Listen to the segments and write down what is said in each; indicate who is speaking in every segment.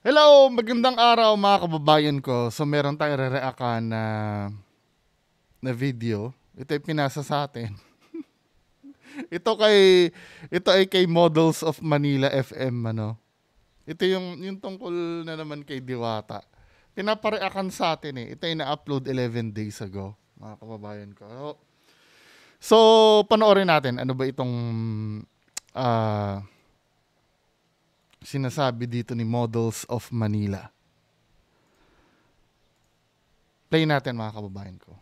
Speaker 1: Hello! Magandang araw mga kababayan ko. So meron tayong re-reactan na, na video. Ito ay pinasa sa atin. ito kay ito ay kay Models of Manila FM ano. Ito yung yung tungkol na naman kay Diwata. Pinapareakan sa atin eh. Ito ay na-upload 11 days ago, mga kababayan ko. So, so panoorin natin ano ba itong uh, sinasabi dito ni Models of Manila. Play natin mga kababayan ko.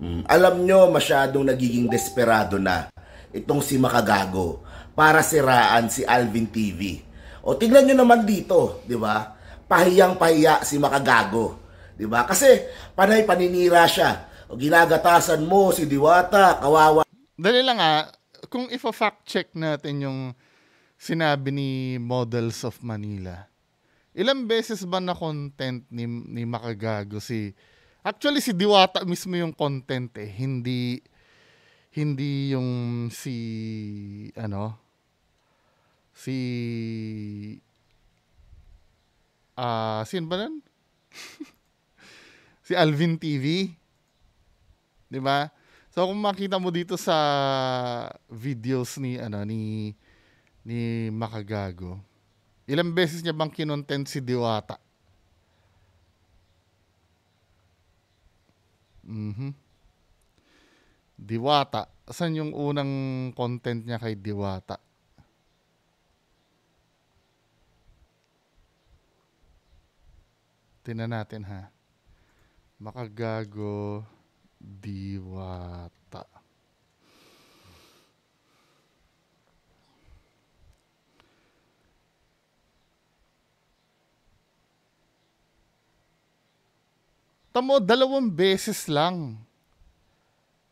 Speaker 2: Mm, alam nyo, masyadong nagiging desperado na itong si Makagago para siraan si Alvin TV. O tingnan nyo naman dito, di ba? Pahiyang pahiya si Makagago. Di ba? Kasi panay paninira siya. O ginagatasan mo si Diwata, kawawa.
Speaker 1: Dali lang ah, kung ifo-fact check natin yung sinabi ni Models of Manila. Ilang beses ba na content ni, ni Makagago si... Actually, si Diwata mismo yung content eh. Hindi, hindi yung si... Ano? Si... Ah, uh, sino ba nun? si Alvin TV. 'Di ba? So kung makita mo dito sa videos ni ano ni ni Makagago. Ilang beses niya bang kinontent si Diwata? Mhm. Diwata. Saan yung unang content niya kay Diwata? Tinan natin ha. Makagago Diwata. Tamo, dalawang beses lang.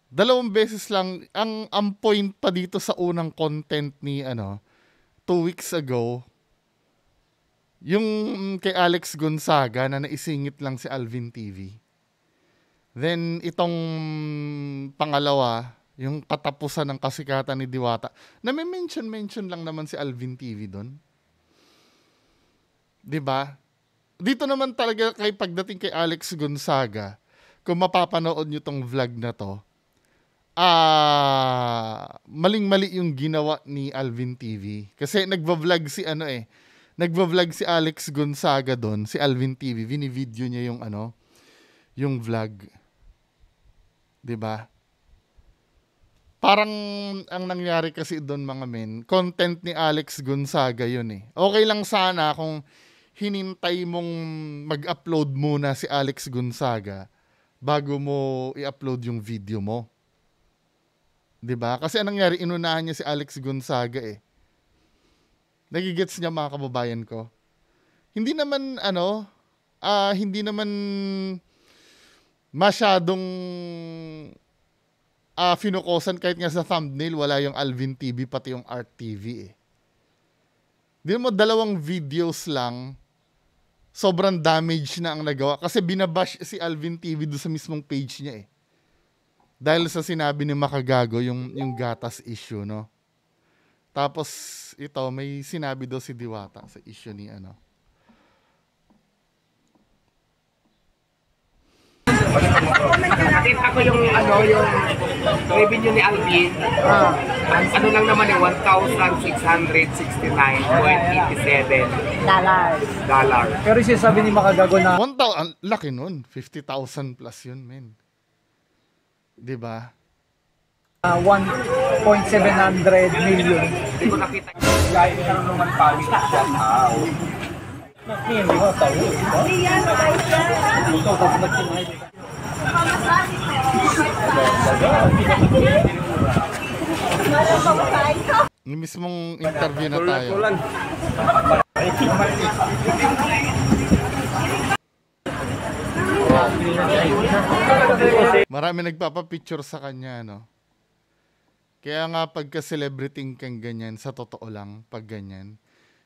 Speaker 1: Dalawang beses lang. Ang, ang point pa dito sa unang content ni, ano, two weeks ago, yung kay Alex Gonzaga na naisingit lang si Alvin TV. Then itong pangalawa, yung katapusan ng kasikatan ni Diwata. Na may mention mention lang naman si Alvin TV doon. 'Di ba? dito naman talaga kay pagdating kay Alex Gonzaga, kung mapapanood nyo tong vlog na to, ah, uh, maling-mali yung ginawa ni Alvin TV. Kasi nagva-vlog si ano eh, nagva-vlog si Alex Gonzaga doon, si Alvin TV, vini-video niya yung ano, yung vlog. 'Di ba? parang ang nangyari kasi doon mga men, content ni Alex Gonzaga yun eh. Okay lang sana kung hinintay mong mag-upload muna si Alex Gonzaga bago mo i-upload yung video mo. 'Di ba? Kasi anong nangyari inunahan niya si Alex Gonzaga eh. Nagigets niya mga kababayan ko. Hindi naman ano, uh, hindi naman masyadong uh, finukosan kahit nga sa thumbnail wala yung Alvin TV pati yung Art TV eh. Di mo dalawang videos lang sobrang damage na ang nagawa. Kasi binabash si Alvin TV doon sa mismong page niya eh. Dahil sa sinabi ni Makagago yung, yung gatas issue, no? Tapos ito, may sinabi daw si Diwata sa issue ni ano,
Speaker 2: Nakita ko yung ano, yung revenue ni Alvin. Uh, ano lang naman eh, 1,669.87 dollars. dollars. Pero si sabi ni Makagago na... 1,000, ang
Speaker 1: laki noon. 50,000 plus yun, men. Di ba? Uh,
Speaker 2: ah, 1.700 million. Hindi ko nakita. Gaya ka nung naman pawis siya tao. Hindi ko tao. Ito, tapos nagsinay.
Speaker 1: Yung mismong interview na tayo. Marami nagpapa-picture sa kanya, no? Kaya nga pagka celebrity kang ganyan, sa totoo lang, pag ganyan,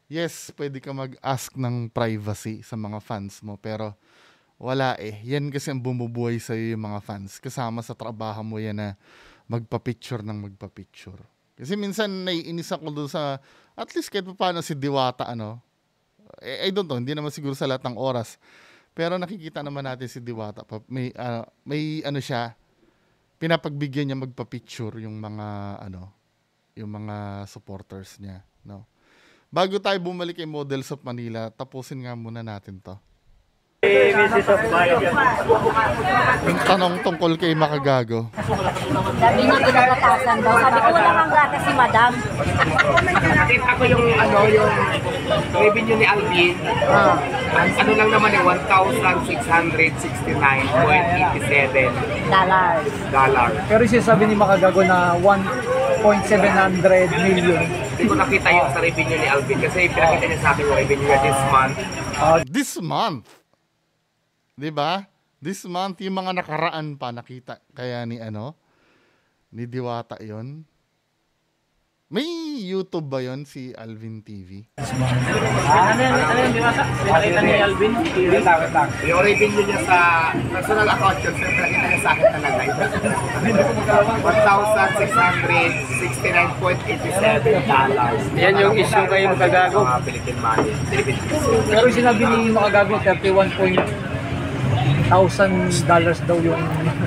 Speaker 1: yes, pwede ka mag-ask ng privacy sa mga fans mo, pero wala eh. Yan kasi ang bumubuhay sa iyo yung mga fans. Kasama sa trabaho mo yan na magpa-picture ng magpa-picture. Kasi minsan naiinis ako doon sa, at least kahit paano si Diwata, ano. I, eh, I don't know, hindi naman siguro sa lahat ng oras. Pero nakikita naman natin si Diwata. May, uh, may ano siya, pinapagbigyan niya magpa-picture yung mga, ano, yung mga supporters niya. No? Bago tayo bumalik kay Models of Manila, tapusin nga muna natin to. Hey, Mrs. of Bayan. Yung tanong tungkol kay Makagago. Sabi niya pinagatasan daw. Sabi ko wala kang
Speaker 2: gata si Madam. Kasi ako yung ano yung revenue ni Alvin. Ah. Ano lang naman eh, 1,669.87 dollars. dollars. Pero sabi ni Makagago na 1.700 million. Hindi ko nakita yung sa revenue ni Alvin kasi pinakita niya sa akin yung revenue niya this
Speaker 1: month. Uh, this month? 'Di ba? This month yung mga nakaraan pa nakita kaya ni ano ni Diwata 'yon. May YouTube ba yon si Alvin TV? Ah, ano yan? Ano yan? Diwata? Nakita ni Alvin TV? Wait lang, Yung review niya sa personal account yun,
Speaker 2: siyempre nakita niya sa akin talaga. 1,669.87 dollars. Yan yung issue kayong kagago. Philippine money. Philippine peso. Pero sinabi ni Makagago, 31.5 dollars daw yung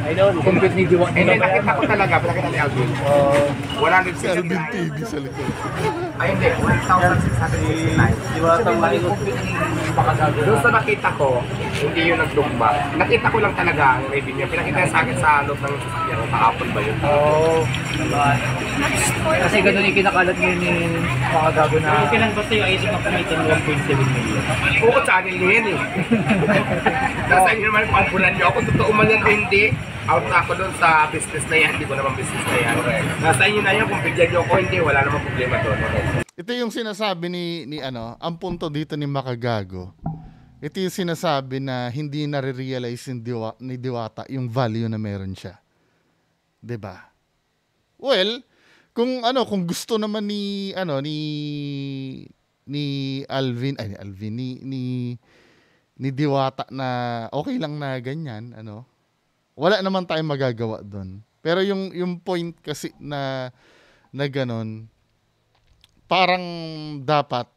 Speaker 2: I know. Compete ni Diwa. Eh, nakita ko talaga. Nakita ni Alvin. Uh, 160.
Speaker 1: Alvin TV sa likod. Ay, hindi. 1,669.
Speaker 2: Diwa, tamay ko. Doon sa nakita ko, hindi yun nagdugma. Nakita ko lang talaga ang rating niya. Pinakita niya sa akin sa loob ng sasakyan. Pakapon ba yun? Oo. Oh. Kasi ganun yung kinakalat niya ni Pakagago na... Okay lang basta yung ISO kapamit ng 1.7 million. Oo, channel niya yun eh. Nasaan yun naman pampulan niyo ako. Totoo man yan o hindi out na ako doon sa business na yan. Hindi ko naman business na yan. Correct. Nasa inyo na yan. Kung bigyan nyo ako, hindi. Wala namang problema doon.
Speaker 1: Ito yung sinasabi ni, ni ano, ang punto dito ni Makagago. Ito yung sinasabi na hindi nare-realize ni, Diwata yung value na meron siya. 'Di ba? Well, kung ano, kung gusto naman ni ano ni ni Alvin ay ni Alvin ni ni ni Diwata na okay lang na ganyan, ano, wala naman tayong magagawa doon. Pero yung yung point kasi na na ganun parang dapat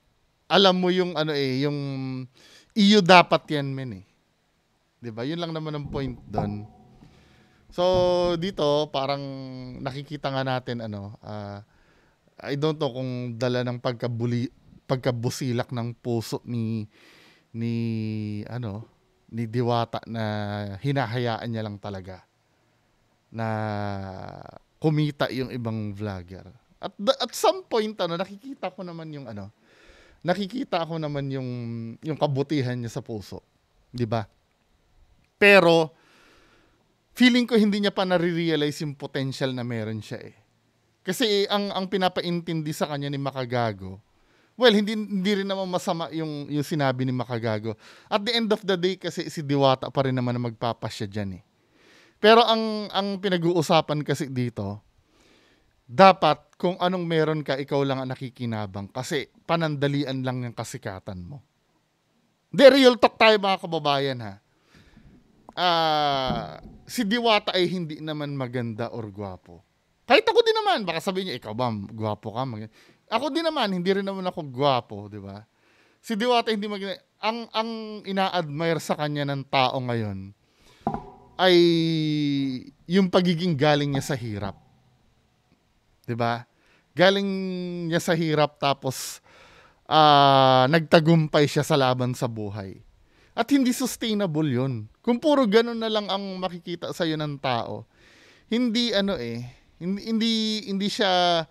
Speaker 1: alam mo yung ano eh yung iyo dapat yan men eh. 'Di ba? Yun lang naman ang point doon. So dito parang nakikita nga natin ano uh, I don't know kung dala ng pagkabuli pagkabusilak ng puso ni ni ano ni Diwata na hinahayaan niya lang talaga na kumita yung ibang vlogger. At at some point ano nakikita ko naman yung ano nakikita ko naman yung yung kabutihan niya sa puso, 'di ba? Pero feeling ko hindi niya pa nare-realize yung potential na meron siya eh. Kasi ang ang pinapaintindi sa kanya ni Makagago Well, hindi, hindi rin naman masama yung, yung sinabi ni Makagago. At the end of the day, kasi si Diwata pa rin naman na magpapasya dyan eh. Pero ang, ang pinag-uusapan kasi dito, dapat kung anong meron ka, ikaw lang ang nakikinabang kasi panandalian lang ng kasikatan mo. Hindi, real talk tayo mga kababayan ha. Uh, si Diwata ay hindi naman maganda or gwapo. Kahit ako din naman, baka sabihin niya, ikaw ba, gwapo ka? Mag- ako din naman, hindi rin naman ako gwapo, di ba? Si Diwata hindi mag... Ang, ang ina-admire sa kanya ng tao ngayon ay yung pagiging galing niya sa hirap. Di ba? Galing niya sa hirap tapos uh, nagtagumpay siya sa laban sa buhay. At hindi sustainable yon. Kung puro ganun na lang ang makikita sa'yo ng tao, hindi ano eh, hindi, hindi, hindi siya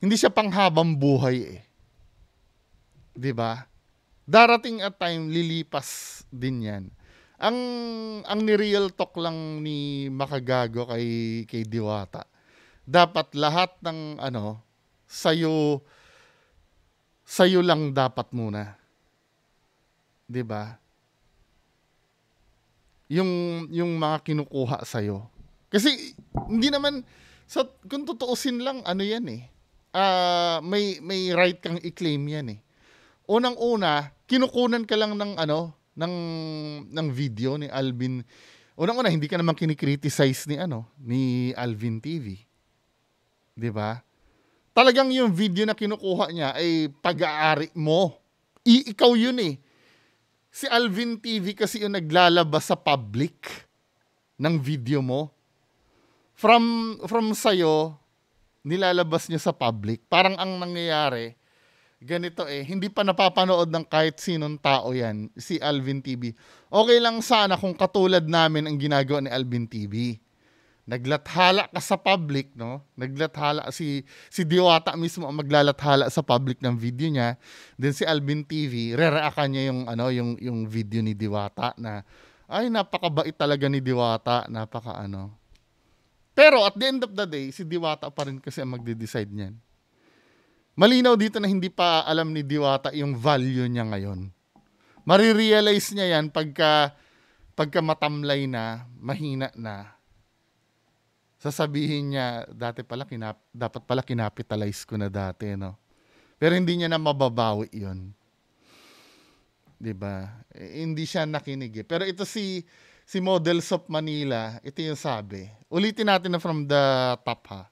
Speaker 1: hindi siya panghabang buhay eh. 'Di ba? Darating at time lilipas din 'yan. Ang ang ni real talk lang ni Makagago kay kay Diwata. Dapat lahat ng ano sayo sayo lang dapat muna. 'Di ba? Yung yung mga kinukuha sa iyo. Kasi hindi naman sa kung tutuusin lang ano 'yan eh uh, may may right kang i-claim 'yan eh. Unang-una, kinukunan ka lang ng ano, ng ng video ni Alvin. Unang-una, hindi ka naman kinikriticize ni ano, ni Alvin TV. 'Di ba? Talagang yung video na kinukuha niya ay pag-aari mo. I- ikaw yun eh. Si Alvin TV kasi yung naglalabas sa public ng video mo. From from sayo nilalabas niya sa public. Parang ang nangyayari, ganito eh, hindi pa napapanood ng kahit sinong tao yan, si Alvin TV. Okay lang sana kung katulad namin ang ginagawa ni Alvin TV. Naglathala ka sa public, no? Naglathala si si Diwata mismo ang maglalathala sa public ng video niya. Then si Alvin TV, rereakan niya yung ano, yung yung video ni Diwata na ay napakabait talaga ni Diwata, napaka ano. Pero at the end of the day, si Diwata pa rin kasi ang magde-decide niyan. Malinaw dito na hindi pa alam ni Diwata yung value niya ngayon. Marirealize niya yan pagka, pagka matamlay na, mahina na. Sasabihin niya, dati pala kinap, dapat pala kinapitalize ko na dati, no? Pero hindi niya na mababawi yun. 'Di ba? Eh, hindi siya nakinig. Eh. Pero ito si si Models of Manila, ito yung sabi. Ulitin natin na from the top ha.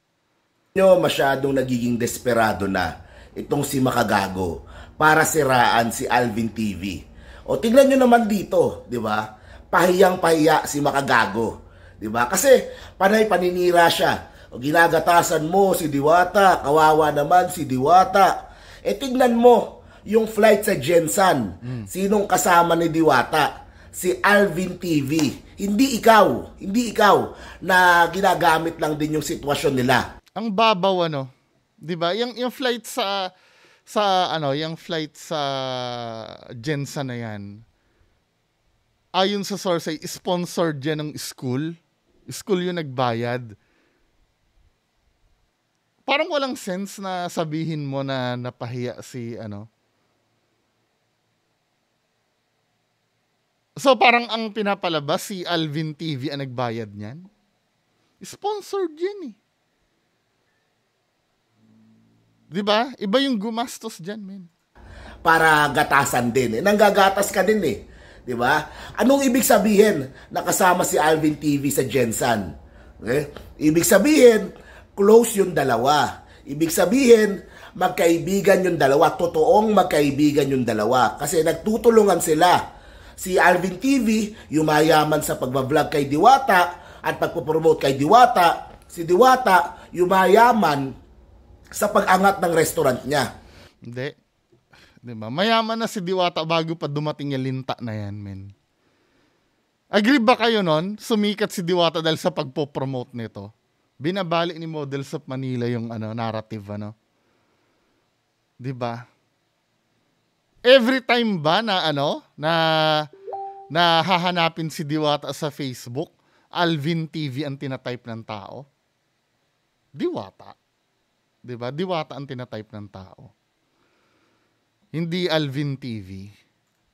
Speaker 2: Nyo masyadong nagiging desperado na itong si Makagago para siraan si Alvin TV. O tingnan nyo naman dito, di ba? Pahiyang-pahiya si Makagago. Di ba? Kasi panay paninira siya. O ginagatasan mo si Diwata, kawawa naman si Diwata. E tingnan mo yung flight sa Jensan. Hmm. Sinong kasama ni Diwata? si Alvin TV. Hindi ikaw, hindi ikaw na ginagamit lang din yung sitwasyon nila.
Speaker 1: Ang babaw ano, 'di ba? Yung yung flight sa sa ano, yung flight sa Jensa na 'yan. Ayun sa source sponsored 'yan ng school. School 'yung nagbayad. Parang walang sense na sabihin mo na napahiya si ano, So parang ang pinapalabas si Alvin TV ang nagbayad niyan. Sponsored yan eh. 'Di ba? Iba yung gumastos diyan, men.
Speaker 2: Para gatasan din eh. Nanggagatas ka din eh. 'Di ba? Anong ibig sabihin nakasama si Alvin TV sa Jensen? Okay? Eh? Ibig sabihin, close yung dalawa. Ibig sabihin, magkaibigan yung dalawa, totoong magkaibigan yung dalawa kasi nagtutulungan sila si Alvin TV, yumayaman sa pagbablog kay Diwata at pagpopromote kay Diwata. Si Diwata, yumayaman
Speaker 1: sa pag-angat ng restaurant niya. Hindi. Di ba? Mayaman na si Diwata bago pa dumating yung linta na yan, men. Agree ba kayo nun? Sumikat si Diwata dahil sa pagpo-promote nito. Binabalik ni Models of Manila yung ano, narrative, ano? Di ba? every time ba na ano, na na hahanapin si Diwata sa Facebook, Alvin TV ang tinatype ng tao? Diwata. 'Di ba? Diwata ang tinatype ng tao. Hindi Alvin TV.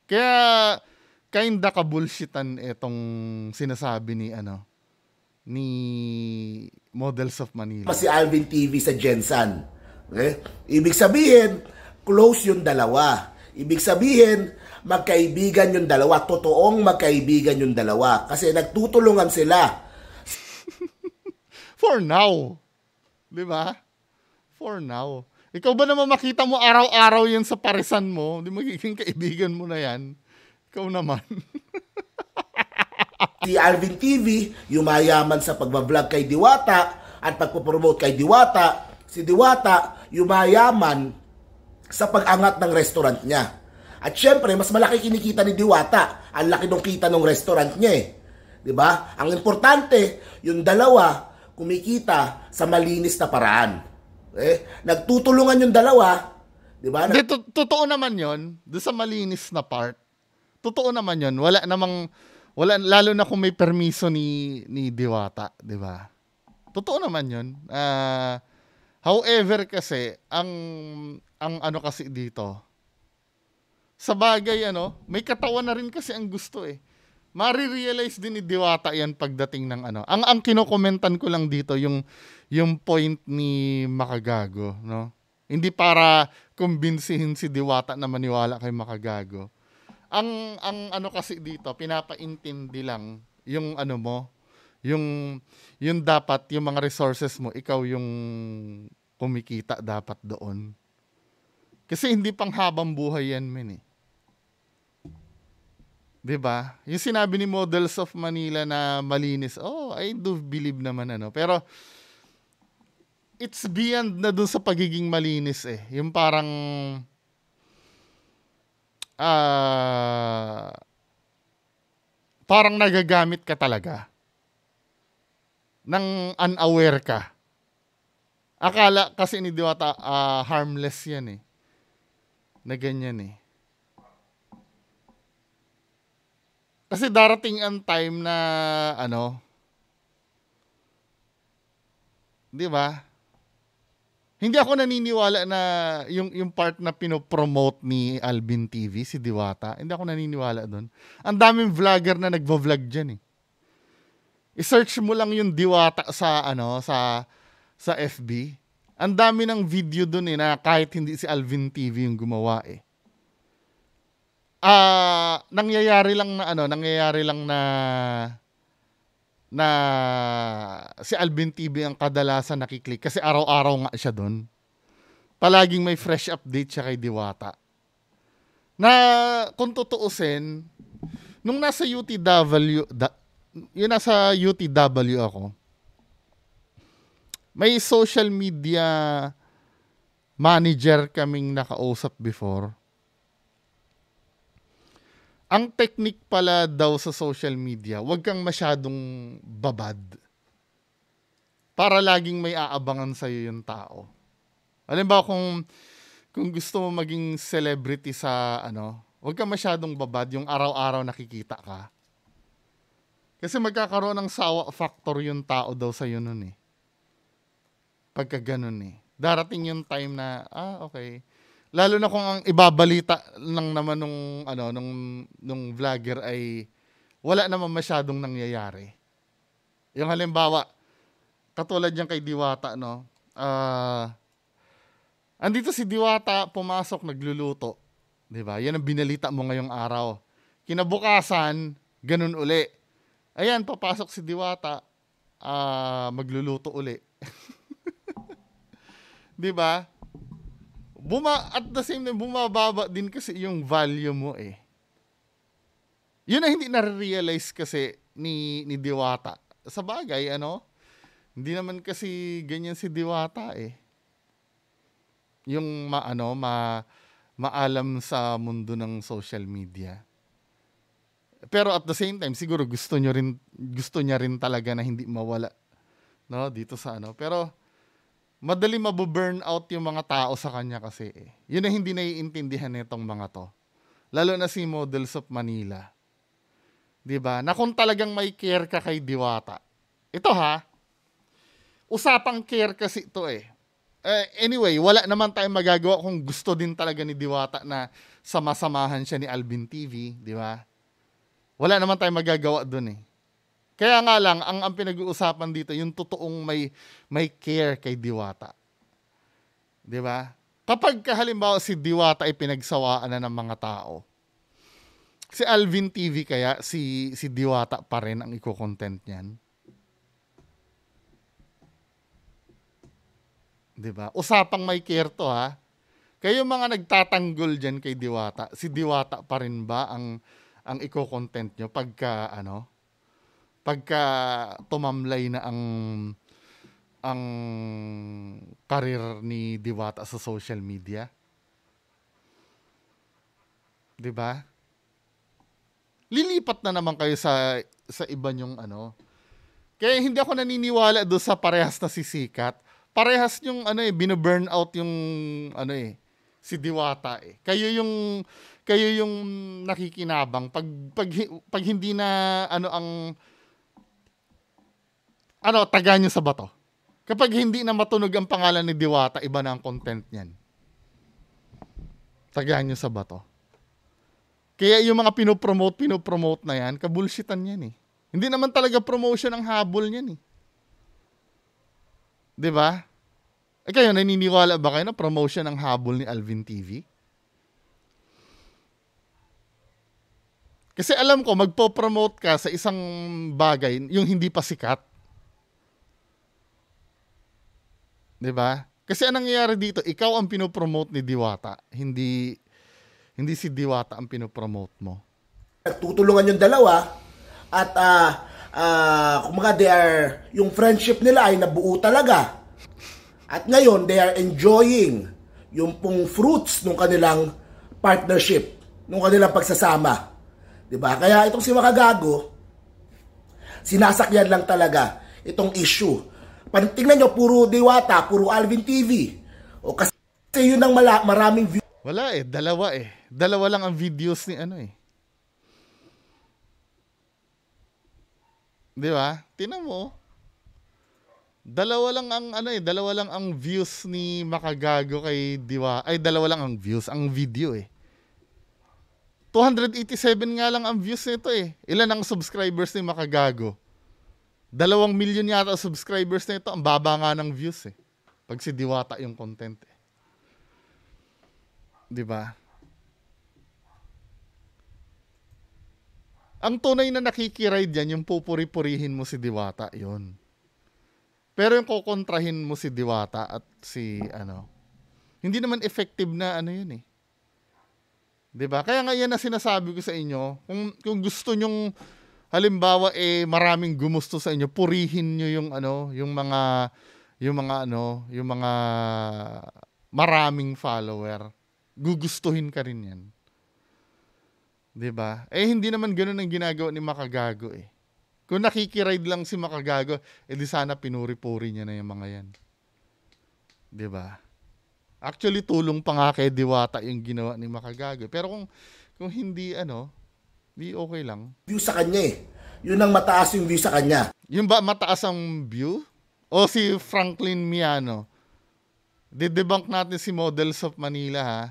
Speaker 1: Kaya kinda ka bullshitan itong sinasabi ni ano ni Models of Manila. Si Alvin
Speaker 2: TV sa Jensen. Okay? Ibig sabihin, close yung dalawa. Ibig sabihin, magkaibigan yung dalawa. Totoong magkaibigan yung dalawa. Kasi nagtutulungan sila.
Speaker 1: For now. Di ba? For now. Ikaw ba naman makita mo araw-araw yan sa parisan mo? Di magiging kaibigan mo na yan. Ikaw naman. si Alvin TV,
Speaker 2: yumayaman sa pagbablog kay Diwata at pagpopromote kay Diwata. Si Diwata, yumayaman sa pag-angat ng restaurant niya. At syempre, mas malaki kinikita ni Diwata. Ang laki ng kita ng restaurant niya eh. 'Di ba? Ang importante, yung dalawa kumikita sa malinis na paraan. Eh,
Speaker 1: nagtutulungan yung dalawa, 'di ba? Nag- to- totoo naman 'yon, do sa malinis na part. Totoo naman 'yon. Wala namang wala lalo na kung may permiso ni ni Diwata, 'di ba? Totoo naman 'yon. Uh, ah, however kasi ang ang ano kasi dito. Sa bagay, ano, may katawan na rin kasi ang gusto eh. Marirealize din ni Diwata yan pagdating ng ano. Ang ang kinokomentan ko lang dito yung yung point ni Makagago, no? Hindi para kumbinsihin si Diwata na maniwala kay Makagago. Ang ang ano kasi dito, pinapaintindi lang yung ano mo, yung yung dapat yung mga resources mo ikaw yung kumikita dapat doon kasi hindi pang habang buhay yan, men eh. 'Di ba? Yung sinabi ni Models of Manila na malinis. Oh, I do believe naman ano. Pero it's beyond na dun sa pagiging malinis eh. Yung parang ah uh, parang nagagamit ka talaga nang unaware ka. Akala kasi ni Diwata uh, harmless 'yan eh na ganyan eh. Kasi darating ang time na ano, 'di ba? Hindi ako naniniwala na yung yung part na pinopromote ni Alvin TV si Diwata. Hindi ako naniniwala doon. Ang daming vlogger na nagvo-vlog diyan eh. I-search mo lang yung Diwata sa ano sa sa FB. Ang dami ng video doon eh, na kahit hindi si Alvin TV yung gumawa eh. Ah, uh, nangyayari lang na ano, nangyayari lang na na si Alvin TV ang kadalasan nakiklik kasi araw-araw nga siya doon. Palaging may fresh update siya kay Diwata. Na kung tutuusin, nung nasa UTW, da, yung nasa UTW ako, may social media manager kaming nakausap before. Ang technique pala daw sa social media, huwag kang masyadong babad. Para laging may aabangan sa iyo yung tao. Halimbawa kung kung gusto mo maging celebrity sa ano, huwag kang masyadong babad yung araw-araw nakikita ka. Kasi magkakaroon ng sawa factor yung tao daw sa'yo nun eh. Pagka ganun eh. Darating yung time na, ah, okay. Lalo na kung ang ibabalita lang naman nung, ano, nung, nung vlogger ay wala naman masyadong nangyayari. Yung halimbawa, katulad yan kay Diwata, no? Ah... Uh, Andito si Diwata, pumasok, nagluluto. ba? Diba? Yan ang binalita mo ngayong araw. Kinabukasan, ganun uli. Ayan, papasok si Diwata, uh, magluluto uli. 'Di ba? Buma at the same time bumababa din kasi yung value mo eh. Yun ang hindi na-realize kasi ni ni Diwata. Sa bagay, ano? Hindi naman kasi ganyan si Diwata eh. Yung maano, ma maalam sa mundo ng social media. Pero at the same time, siguro gusto niyo rin gusto niya rin talaga na hindi mawala no dito sa ano. Pero madali mabuburn out yung mga tao sa kanya kasi eh. Yun ang hindi naiintindihan nitong mga to. Lalo na si Models of Manila. 'Di ba? Na kung talagang may care ka kay Diwata. Ito ha. Usapang care kasi ito eh. Uh, anyway, wala naman tayong magagawa kung gusto din talaga ni Diwata na samasamahan siya ni Alvin TV, di ba? Wala naman tayong magagawa doon eh. Kaya nga lang, ang, ang pinag-uusapan dito, yung totoong may, may care kay Diwata. Di ba? Kapag halimbawa si Diwata ay pinagsawaan na ng mga tao, si Alvin TV kaya, si, si Diwata pa rin ang iko-content niyan? Di ba? Usapang may care to ha. Kayo mga nagtatanggol diyan kay Diwata, si Diwata pa rin ba ang ang iko-content nyo pagka ano? pagka tumamlay na ang ang karir ni Diwata sa social media. 'Di ba? Lilipat na naman kayo sa sa iba yung ano. Kaya hindi ako naniniwala do sa parehas na sisikat. Parehas yung ano eh bino-burn out yung ano eh si Diwata eh. Kayo yung kayo yung nakikinabang pag pag, pag hindi na ano ang ano, taga nyo sa bato. Kapag hindi na matunog ang pangalan ni Diwata, iba na ang content niyan. Taga nyo sa bato. Kaya yung mga pinopromote, pinopromote na yan, kabulshitan yan eh. Hindi naman talaga promotion ang habol niyan eh. 'Di ba? Eh kayo, naniniwala ba kayo na promotion ang habol ni Alvin TV? Kasi alam ko, magpo-promote ka sa isang bagay yung hindi pa sikat. 'Di ba? Kasi anong nangyayari dito, ikaw ang pinopromote ni Diwata, hindi hindi si Diwata ang pinopromote mo.
Speaker 2: Tutulungan yung dalawa at uh, ah, uh, ah, kumaga they are, yung friendship nila ay nabuo talaga. At ngayon, they are enjoying yung pong fruits ng kanilang partnership, ng kanilang pagsasama. 'Di ba? Kaya itong si Makagago, sinasakyan lang talaga itong issue Tingnan nyo, puro Dewata, puro Alvin TV. O
Speaker 1: kasi yun ang mala, maraming view. Wala eh, dalawa eh. Dalawa lang ang videos ni ano eh. Di ba? Tinan mo. Dalawa lang ang ano eh, dalawa lang ang views ni Makagago kay Diwa. Ay, dalawa lang ang views, ang video eh. 287 nga lang ang views nito eh. Ilan ang subscribers ni Makagago? Dalawang million yata subscribers na ito. Ang baba nga ng views eh. Pag si Diwata yung content eh. ba? Diba? Ang tunay na nakikiride yan, yung pupuri-purihin mo si Diwata, yon. Pero yung kukontrahin mo si Diwata at si ano, hindi naman effective na ano yun eh. 'Di ba? Kaya nga yan na sinasabi ko sa inyo, kung kung gusto nyong halimbawa eh maraming gumusto sa inyo, purihin niyo yung ano, yung mga yung mga ano, yung mga maraming follower. Gugustuhin ka rin 'yan. 'Di ba? Eh hindi naman ganoon ang ginagawa ni Makagago eh. Kung nakikiride lang si Makagago, edi eh, sana pinuri-puri niya na yung mga 'yan. 'Di ba? Actually tulong pa nga kay Diwata yung ginawa ni Makagago. Pero kung kung hindi ano, Di okay lang. View sa kanya eh. Yun ang mataas yung view sa kanya. Yun ba mataas ang view? O si Franklin Miano? Didebunk natin si Models of Manila ha.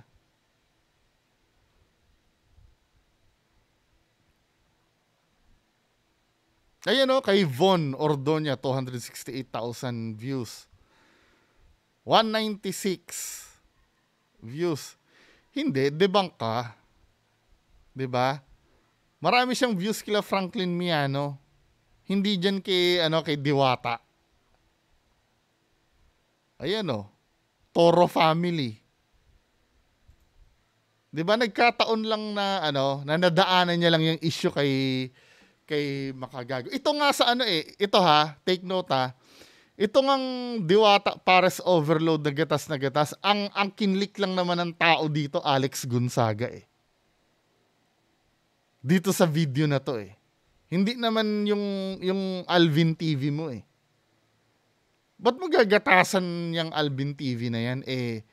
Speaker 1: Ayan o, oh, kay Von Ordonia, 268,000 views. 196 views. Hindi, debunk ka. 'Di ba? Marami siyang views kila Franklin Miano. Hindi diyan kay ano kay Diwata. Ayan oh. Toro family. 'Di ba nagkataon lang na ano, na nadaanan niya lang yung issue kay kay Makagago. Ito nga sa ano eh, ito ha, take note ha. Ito ngang diwata pares overload na gatas na gatas. Ang ang kinlik lang naman ng tao dito Alex Gonzaga eh dito sa video na to eh. Hindi naman yung yung Alvin TV mo eh. Ba't mo gagatasan yung Alvin TV na yan? Eh,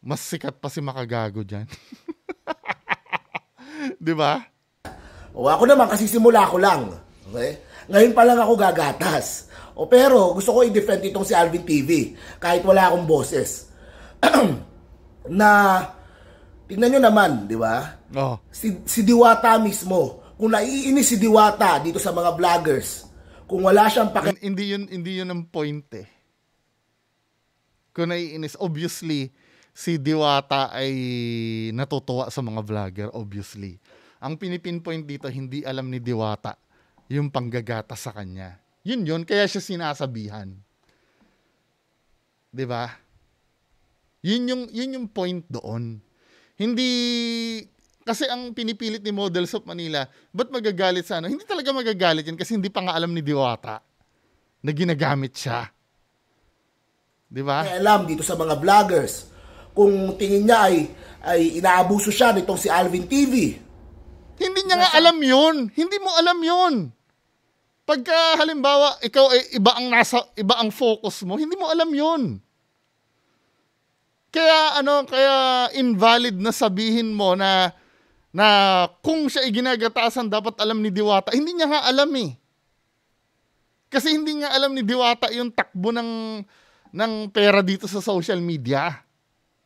Speaker 1: mas sikat pa si Makagago dyan. Di ba?
Speaker 2: O ako naman kasi simula ko lang. Okay? Ngayon pa lang ako gagatas. O pero gusto ko i-defend itong si Alvin TV kahit wala akong boses. na Tingnan nyo naman, di ba? Oh. Si, si Diwata mismo. Kung naiinis si Diwata dito sa mga vloggers, kung wala siyang pakin...
Speaker 1: Hindi yun, hindi yun ang point eh. Kung naiinis, obviously, si Diwata ay natutuwa sa mga vlogger, obviously. Ang pinipinpoint dito, hindi alam ni Diwata yung panggagata sa kanya. Yun yun, kaya siya sinasabihan. 'Di ba? Yun yung yun yung point doon. Hindi kasi ang pinipilit ni Models of Manila, ba't magagalit sa ano? Hindi talaga magagalit yan kasi hindi pa nga alam ni Diwata na ginagamit siya. Di ba? May alam
Speaker 2: dito sa mga vloggers kung tingin niya ay, ay inaabuso siya nitong si Alvin TV.
Speaker 1: Hindi niya nga alam yun. Hindi mo alam yun. Pagka halimbawa, ikaw ay iba ang nasa, iba ang focus mo, hindi mo alam yun. Kaya ano, kaya invalid na sabihin mo na na kung siya iginagatasan dapat alam ni Diwata. Hindi niya nga alam eh. Kasi hindi nga alam ni Diwata yung takbo ng ng pera dito sa social media.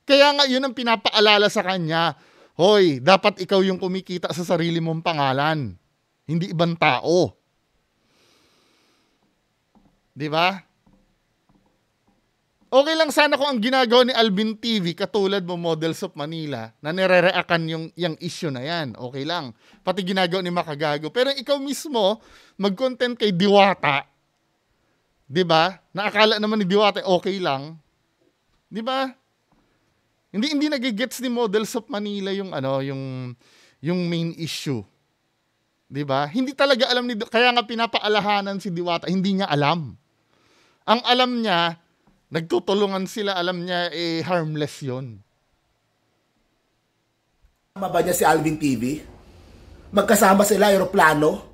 Speaker 1: Kaya nga yun ang pinapaalala sa kanya. Hoy, dapat ikaw yung kumikita sa sarili mong pangalan. Hindi ibang tao. 'Di ba? Okay lang sana kung ang ginagawa ni Alvin TV katulad mo Models of Manila na nirereakan yung, yung issue na yan. Okay lang. Pati ginagawa ni Makagago. Pero ikaw mismo, mag-content kay Diwata. 'Di ba? Naakala naman ni Diwata okay lang. 'Di ba? Hindi hindi nagigets ni Models of Manila yung ano, yung yung main issue. 'Di ba? Hindi talaga alam ni kaya nga pinapaalahanan si Diwata, hindi niya alam. Ang alam niya, Nagtutulungan sila, alam niya, eh, harmless yon.
Speaker 2: Tama ba niya si Alvin TV? Magkasama sila, aeroplano?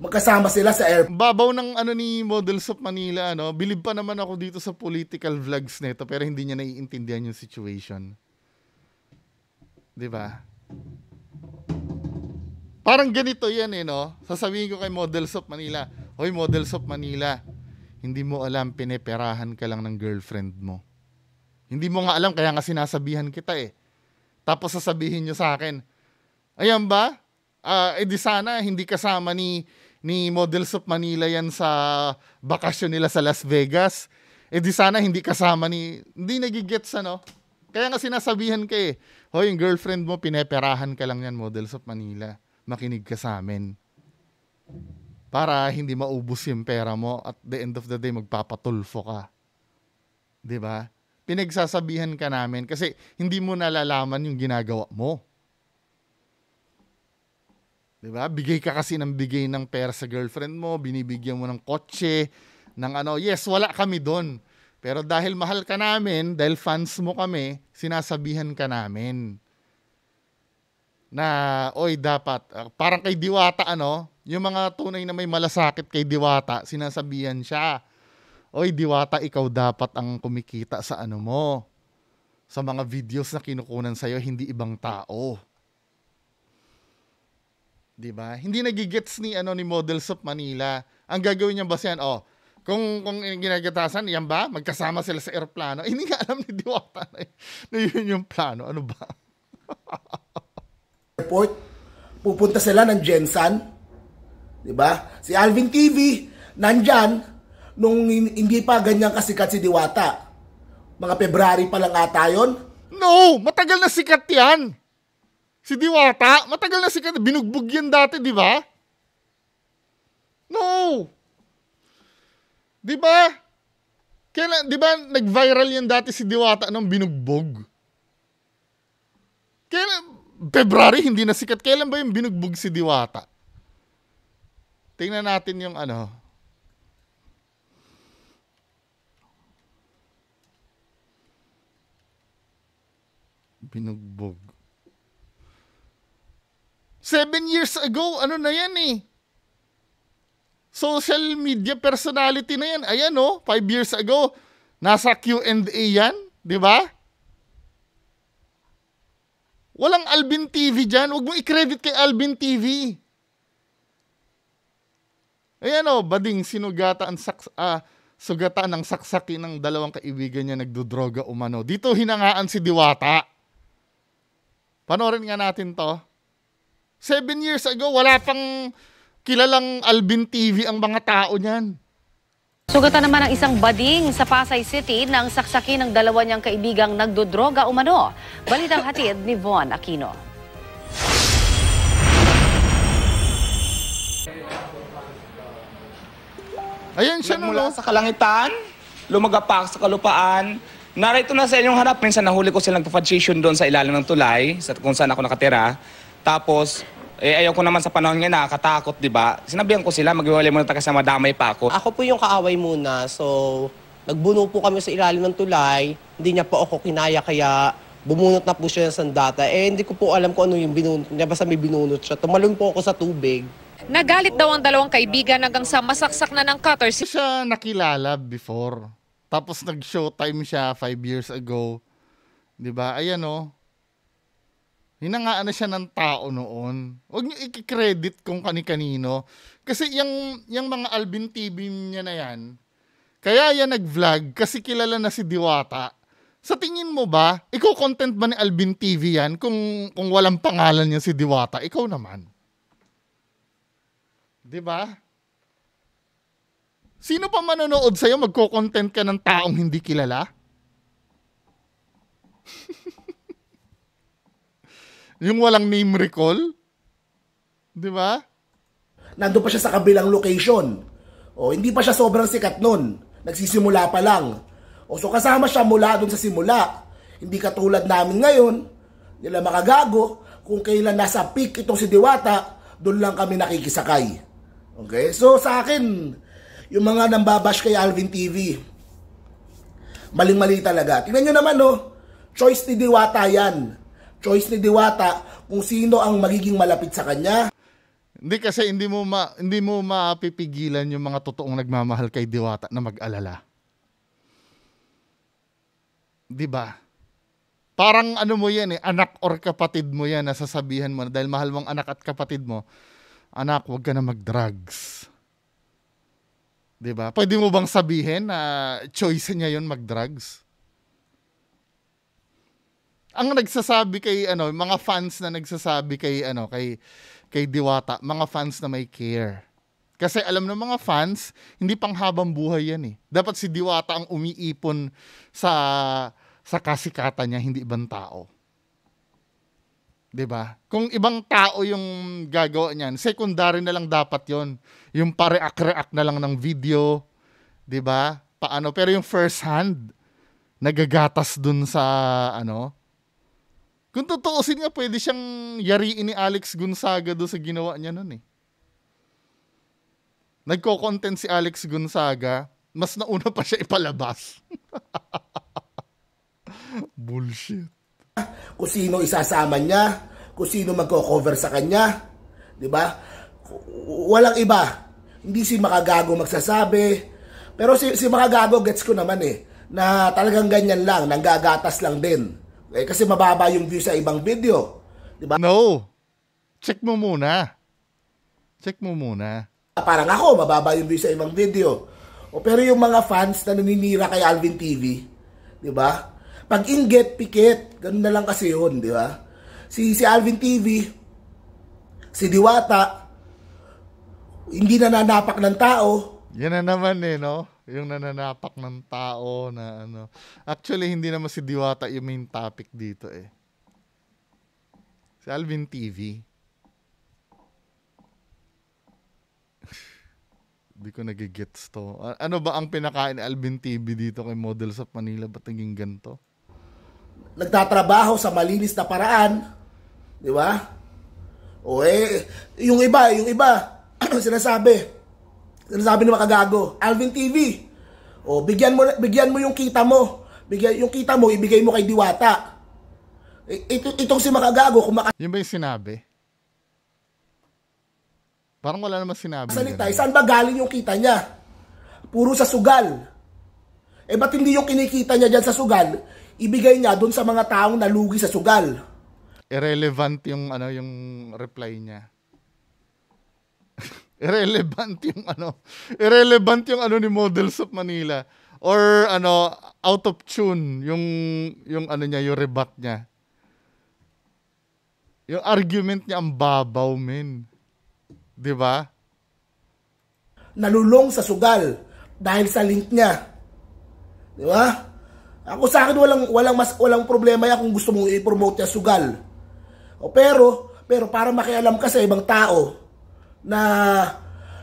Speaker 2: Magkasama sila sa
Speaker 1: air. Babaw ng ano ni Models of Manila, ano? Bilib pa naman ako dito sa political vlogs nito, pero hindi niya naiintindihan yung situation. 'Di ba? Parang ganito 'yan eh, no? Sasabihin ko kay Models of Manila, "Hoy Models of Manila, hindi mo alam, pineperahan ka lang ng girlfriend mo. Hindi mo nga alam, kaya nga sinasabihan kita eh. Tapos sasabihin nyo sa akin, ayan ba? Uh, eh di sana, hindi kasama ni, ni Models of Manila yan sa bakasyon nila sa Las Vegas. Eh di sana, hindi kasama ni... Hindi nagigets ano? Kaya nga sinasabihan ka eh, hoy, yung girlfriend mo, pineperahan ka lang yan, Models of Manila. Makinig ka sa amin para hindi maubos yung pera mo at the end of the day magpapatulfo ka. 'Di ba? Pinagsasabihan ka namin kasi hindi mo nalalaman yung ginagawa mo. 'Di ba? Bigay ka kasi ng bigay ng pera sa girlfriend mo, binibigyan mo ng kotse, ng ano, yes, wala kami doon. Pero dahil mahal ka namin, dahil fans mo kami, sinasabihan ka namin na oy dapat uh, parang kay Diwata ano, yung mga tunay na may malasakit kay Diwata, sinasabihan siya, Oy, Diwata, ikaw dapat ang kumikita sa ano mo. Sa mga videos na kinukunan sa'yo, hindi ibang tao. 'di ba? Hindi nagigets ni ano ni Models of Manila. Ang gagawin niya ba siyan? Oh, kung kung ginagatasan, yan ba? Magkasama sila sa eroplano. Eh, hindi nga alam ni Diwata na, na yun yung plano. Ano ba? Airport, pupunta
Speaker 2: sila ng Jensan, 'Di ba? Si Alvin TV nandiyan nung hindi pa ganyan kasikat si Diwata. Mga February pa lang ata yun.
Speaker 1: No, matagal na sikat 'yan. Si Diwata, matagal na sikat, binugbog 'yan dati, 'di ba? No. 'Di ba? Kailan, 'di ba, nag-viral 'yan dati si Diwata nung binugbog? Kailan February hindi na sikat. Kailan ba yung binugbog si Diwata? Tingnan natin yung ano. Binugbog. Seven years ago, ano na yan eh. Social media personality na yan. Ayan oh, five years ago. Nasa Q&A yan, di ba? Walang Alvin TV dyan. Huwag mo i-credit kay Alvin TV. Ayan eh, o, bading sinugataan saks, ah, sugataan ng saksaki ng dalawang kaibigan niya nagdodroga umano. Dito hinangaan si Diwata. Panorin nga natin to. Seven years ago, wala pang kilalang Albin TV ang mga tao niyan. Sugatan naman ang isang bading sa Pasay City nang saksakin ng dalawa niyang kaibigang nagdodroga umano. Balitang hatid ni Von Aquino. Ayan siya
Speaker 2: Nagmula sa kalangitan, lumagapak sa kalupaan. Narito na sa inyong harap. Minsan nahuli ko silang nagpa-fadstation doon sa ilalim ng tulay, sa kung saan ako nakatira. Tapos, eh, ayaw ko naman sa panahon niya nakakatakot, di ba? Sinabihan ko sila, maghiwalay muna tayo kasi madamay pa ako. Ako po yung kaaway muna. So, nagbuno po kami sa ilalim ng tulay. Hindi niya po ako kinaya, kaya bumunot na po siya ng sandata. Eh, hindi ko po alam kung ano yung binunot niya. Basta may binunot siya. Tumalon po ako sa tubig.
Speaker 1: Nagalit daw ang dalawang kaibigan hanggang sa masaksak na ng cutter. Si siya nakilala before. Tapos nag-showtime siya 5 years ago. 'Di ba? Ayan oh. Hinangaan na siya ng tao noon. Huwag niyo i-credit kung kani-kanino. Kasi yung, yung mga Alvin TV niya na yan, kaya yan nag-vlog kasi kilala na si Diwata. Sa tingin mo ba, ikaw content ba ni Alvin TV yan kung, kung walang pangalan niya si Diwata? Ikaw naman. 'Di ba? Sino pa manonood sa'yo magko-content ka ng taong hindi kilala? yung walang name recall?
Speaker 2: Di ba? Nandun pa siya sa kabilang location. O, hindi pa siya sobrang sikat nun. Nagsisimula pa lang. O, so kasama siya mula dun sa simula. Hindi katulad namin ngayon. Nila makagago. Kung kailan nasa peak itong si Diwata, doon lang kami nakikisakay. Okay? So sa akin, yung mga nambabash kay Alvin TV, maling-mali talaga. Tingnan nyo naman, no? Oh. Choice ni Diwata yan. Choice ni Diwata kung sino ang magiging malapit sa kanya.
Speaker 1: Hindi kasi hindi mo ma, hindi mo mapipigilan yung mga totoong nagmamahal kay Diwata na mag-alala. 'Di ba? Parang ano mo 'yan eh, anak or kapatid mo 'yan na sasabihan mo na dahil mahal mo ang anak at kapatid mo, anak, wag ka na mag-drugs. 'Di ba? Pwede mo bang sabihin na choice niya 'yon mag-drugs? Ang nagsasabi kay ano, mga fans na nagsasabi kay ano, kay kay Diwata, mga fans na may care. Kasi alam ng mga fans, hindi pang habang buhay yan eh. Dapat si Diwata ang umiipon sa sa kasikatan niya, hindi ibang tao. 'di ba? Kung ibang tao yung gagawa niyan, secondary na lang dapat 'yon. Yung pareact-react na lang ng video, 'di ba? Paano? Pero yung first hand nagagatas dun sa ano. Kung tutuusin nga, pwede siyang yariin ni Alex Gonzaga do sa ginawa niya noon eh. Nagko-content si Alex Gonzaga, mas nauna pa siya ipalabas. Bullshit
Speaker 2: kung sino isasama niya, kung sino magko-cover sa kanya, 'di ba? Walang iba. Hindi si Makagago magsasabi. Pero si si Makagago gets ko naman eh na talagang ganyan lang, nanggagatas lang din. Eh, kasi mababa yung view sa ibang video. 'Di ba? No. Check mo muna. Check mo muna. Parang ako, mababa yung view sa ibang video. O pero yung mga fans na naninira kay Alvin TV, 'di ba? Pag inget pikit. Ganun na lang kasi yun, di ba? Si, si Alvin TV, si Diwata, hindi nananapak ng tao.
Speaker 1: Yan na naman eh, no? Yung nananapak ng tao na ano. Actually, hindi naman si Diwata yung main topic dito eh. Si Alvin TV. Hindi ko nagigets to. Ano ba ang pinakain Alvin TV dito kay Models of Manila? Ba't naging ganito?
Speaker 2: nagtatrabaho sa malinis na paraan, di ba? O eh, yung iba, yung iba, sinasabi, sinasabi ng makagago, Alvin TV, o bigyan mo, bigyan mo yung kita mo, bigyan, yung kita mo, ibigay mo kay Diwata.
Speaker 1: Ito, itong si Makagago, kung Yung Yun ba yung sinabi? Parang wala naman sinabi. Salita,
Speaker 2: saan ba galing yung kita niya? Puro sa sugal. Eh ba't hindi yung kinikita niya dyan sa sugal, ibigay niya doon sa mga taong nalugi sa sugal.
Speaker 1: Irrelevant yung ano yung reply niya. irrelevant yung ano, irrelevant yung ano ni Models of Manila or ano out of tune yung yung ano niya yung rebut niya. Yung argument niya ang babaw men. 'Di ba? Nalulong sa sugal dahil
Speaker 2: sa link niya. Di ba? Ako sa akin walang walang mas walang problema ya kung gusto mong i-promote yung sugal. O pero pero para makialam ka sa ibang tao na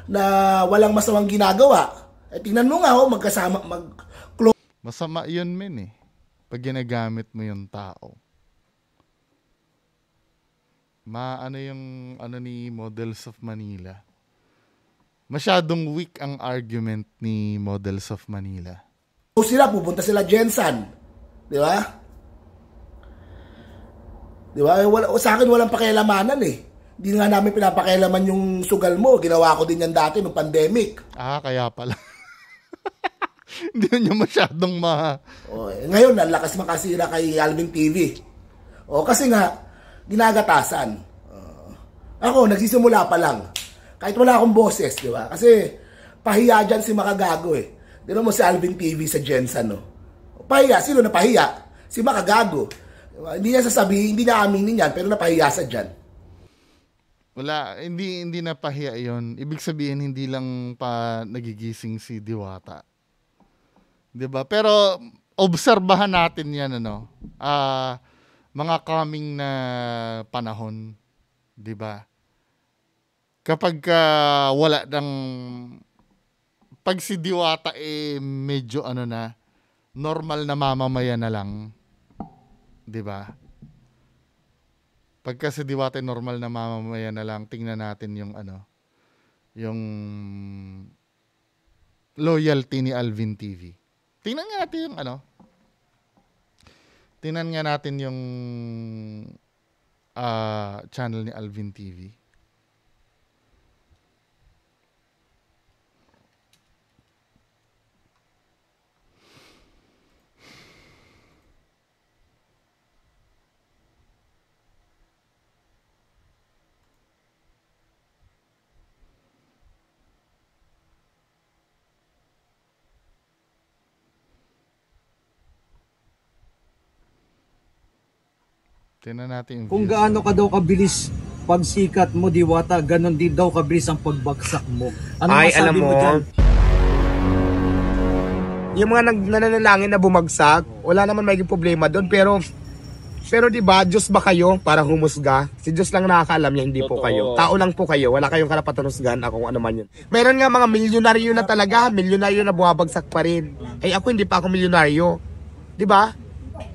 Speaker 2: na walang masamang ginagawa. Eh tingnan mo nga oh, magkasama mag
Speaker 1: close. Masama 'yun men eh. Pag ginagamit mo yung tao. Ma ano yung ano ni Models of Manila. Masyadong weak ang argument ni Models of Manila
Speaker 2: o sila, pupunta sila Jensen. Di ba? Di ba? Eh, wala, sa akin walang pakialamanan eh. Hindi nga namin pinapakialaman yung sugal mo. Ginawa ko din yan dati nung pandemic.
Speaker 1: Ah, kaya pala. Hindi nyo masyadong ma... O, eh, ngayon, ang lakas
Speaker 2: makasira kay Alvin TV. O, kasi nga, ginagatasan. Uh, ako, nagsisimula pa lang. Kahit wala akong boses, di ba? Kasi, pahiya dyan si makagago eh. Dino mo si Alvin TV sa Jensen, no? Pahiya. Sino napahiya? Si Makagago. Hindi niya sasabihin, hindi niya aminin yan, pero napahiya sa dyan.
Speaker 1: Wala, hindi hindi napahiya yon. Ibig sabihin, hindi lang pa nagigising si Diwata. 'Di ba? Pero obserbahan natin 'yan ano. Ah, uh, mga coming na panahon, 'di ba? Kapag uh, wala ng pag si Diwata eh medyo ano na normal na mamamaya na lang. 'Di ba? Pagka si Diwata eh, normal na mamamaya na lang, tingnan natin yung ano yung loyalty ni Alvin TV. Tingnan nga natin yung ano. Tingnan nga natin yung uh, channel ni Alvin TV. Tingnan natin yung Kung gaano ka
Speaker 2: daw kabilis pagsikat mo, diwata, ganon din daw kabilis ang pagbagsak mo. Ano Ay, alam mo, dyan? yung mga nag nananalangin na bumagsak, wala naman may problema doon pero pero 'di ba, Diyos ba kayo para humusga? Si Diyos lang nakakaalam niya, hindi po kayo. Tao lang po kayo, wala kayong karapatan husgahan ako kung ano man 'yun. Meron nga mga milyonaryo na talaga, milyonaryo na bumabagsak pa rin. Eh ako hindi pa ako milyonaryo. 'Di ba?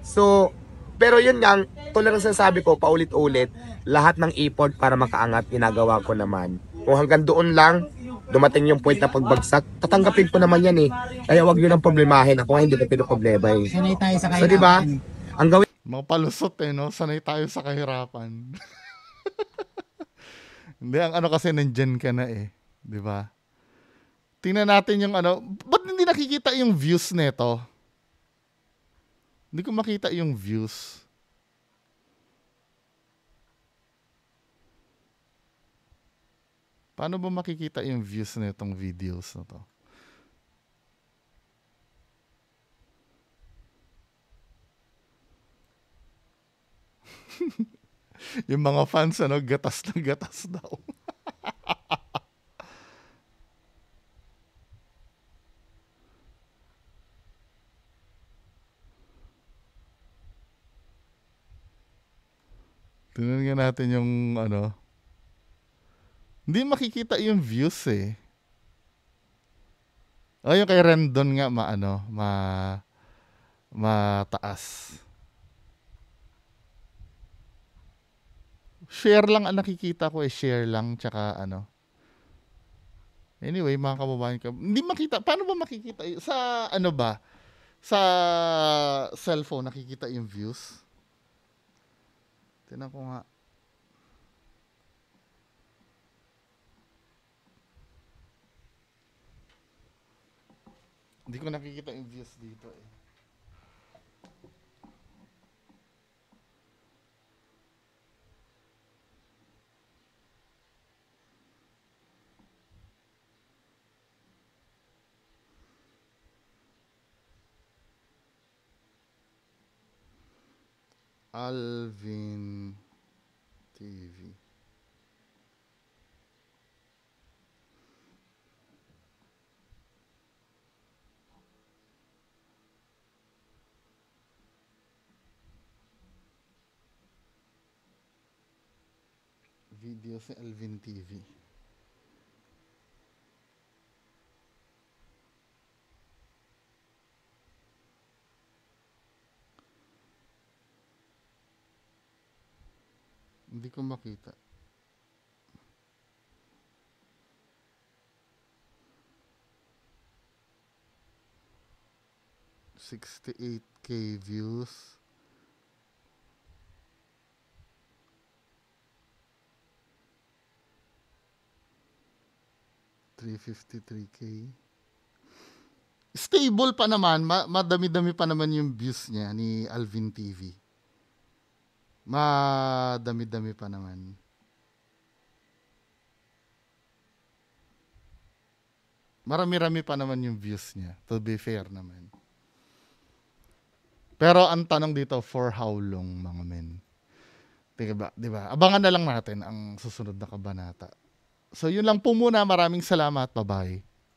Speaker 2: So, pero 'yun nga tulad ng sinasabi ko, paulit-ulit, lahat ng effort para makaangat, ginagawa ko naman. Kung hanggang doon lang, dumating yung point na pagbagsak, tatanggapin ko naman yan eh. Kaya wag nyo nang problemahin ako, hindi ko pinoproblema eh. Sanay tayo sa kahirapan. So diba, eh.
Speaker 1: ang gawin... Mapalusot eh, no? Sanay tayo sa kahirapan. hindi, ang ano kasi nandyan ka na eh. Di ba? Tingnan natin yung ano, ba't hindi nakikita yung views nito? Hindi ko makita yung views. Paano ba makikita yung views na itong videos na to? yung mga fans ano, gatas na gatas daw. Tingnan natin yung ano, hindi makikita yung views eh. O, oh, yung kay Rendon nga, maano, ma, mataas. Share lang ang nakikita ko eh, share lang, tsaka ano. Anyway, mga kababayan ka, hindi makita, paano ba makikita? Sa ano ba? Sa cellphone, nakikita yung views? Tinan ko nga. Hindi ko nakikita yung views dito eh. Alvin TV. video sa Alvin TV. Hindi ko makita. Sixty-eight K views. 353k. Stable pa naman, ma- madami-dami pa naman yung views niya ni Alvin TV. Madami-dami pa naman. Marami-rami pa naman yung views niya, to be fair naman. Pero ang tanong dito, for how long, mga men? Diba, diba? Abangan na lang natin ang susunod na kabanata. So yun lang po muna. Maraming salamat. Bye-bye.